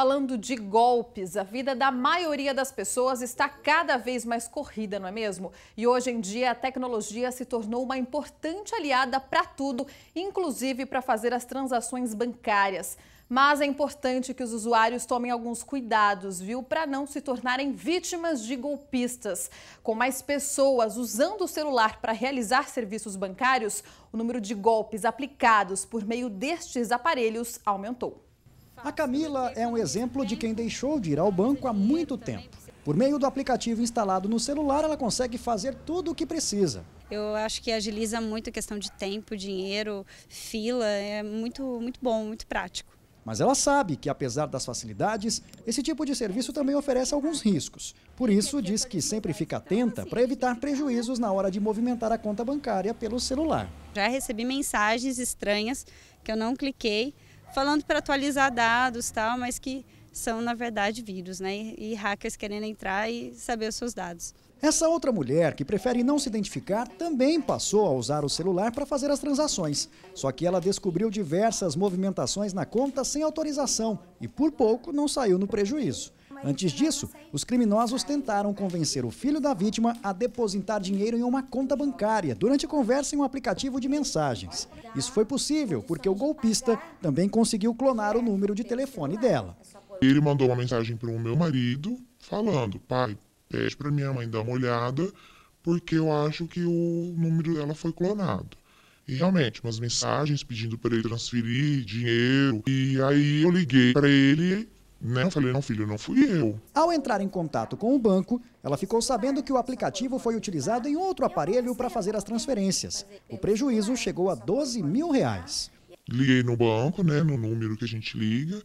Falando de golpes, a vida da maioria das pessoas está cada vez mais corrida, não é mesmo? E hoje em dia a tecnologia se tornou uma importante aliada para tudo, inclusive para fazer as transações bancárias. Mas é importante que os usuários tomem alguns cuidados, viu, para não se tornarem vítimas de golpistas. Com mais pessoas usando o celular para realizar serviços bancários, o número de golpes aplicados por meio destes aparelhos aumentou. A Camila é um exemplo de quem deixou de ir ao banco há muito tempo. Por meio do aplicativo instalado no celular, ela consegue fazer tudo o que precisa. Eu acho que agiliza muito a questão de tempo, dinheiro, fila, é muito, muito bom, muito prático. Mas ela sabe que, apesar das facilidades, esse tipo de serviço também oferece alguns riscos. Por isso, diz que sempre fica atenta para evitar prejuízos na hora de movimentar a conta bancária pelo celular. Já recebi mensagens estranhas que eu não cliquei, falando para atualizar dados tal, mas que são na verdade vírus, né? E, e hackers querendo entrar e saber os seus dados. Essa outra mulher, que prefere não se identificar, também passou a usar o celular para fazer as transações. Só que ela descobriu diversas movimentações na conta sem autorização e por pouco não saiu no prejuízo. Antes disso, os criminosos tentaram convencer o filho da vítima a depositar dinheiro em uma conta bancária durante a conversa em um aplicativo de mensagens. Isso foi possível porque o golpista também conseguiu clonar o número de telefone dela. Ele mandou uma mensagem para o meu marido falando: pai, pede para minha mãe dar uma olhada porque eu acho que o número dela foi clonado. E realmente, umas mensagens pedindo para ele transferir dinheiro. E aí eu liguei para ele né? Eu falei, não, filho, não fui eu. Ao entrar em contato com o banco, ela ficou sabendo que o aplicativo foi utilizado em outro aparelho para fazer as transferências. O prejuízo chegou a 12 mil reais. Liguei no banco, né, no número que a gente liga,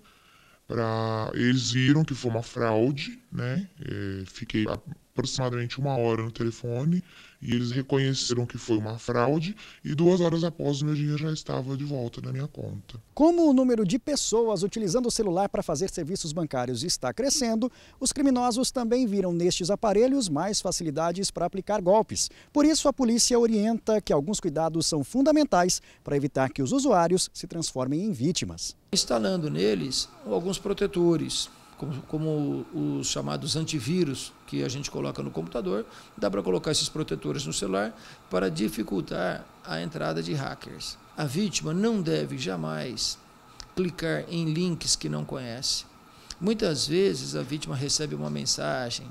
para eles viram que foi uma fraude, né? É, fiquei aproximadamente uma hora no telefone e eles reconheceram que foi uma fraude e duas horas após o meu dinheiro já estava de volta na minha conta. Como o número de pessoas utilizando o celular para fazer serviços bancários está crescendo, os criminosos também viram nestes aparelhos mais facilidades para aplicar golpes. Por isso, a polícia orienta que alguns cuidados são fundamentais para evitar que os usuários se transformem em vítimas. Instalando neles alguns protetores como, como os chamados antivírus que a gente coloca no computador, dá para colocar esses protetores no celular para dificultar a entrada de hackers. A vítima não deve jamais clicar em links que não conhece. Muitas vezes a vítima recebe uma mensagem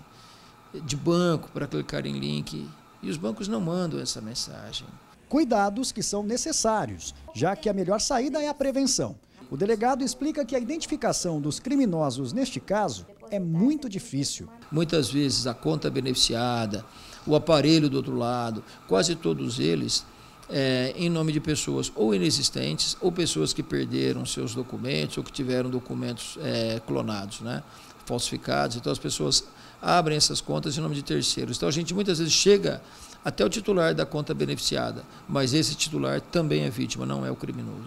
de banco para clicar em link e os bancos não mandam essa mensagem. Cuidados que são necessários, já que a melhor saída é a prevenção. O delegado explica que a identificação dos criminosos neste caso é muito difícil. Muitas vezes a conta beneficiada, o aparelho do outro lado, quase todos eles é, em nome de pessoas ou inexistentes ou pessoas que perderam seus documentos ou que tiveram documentos é, clonados, né? falsificados. Então as pessoas abrem essas contas em nome de terceiros. Então a gente muitas vezes chega até o titular da conta beneficiada, mas esse titular também é vítima, não é o criminoso.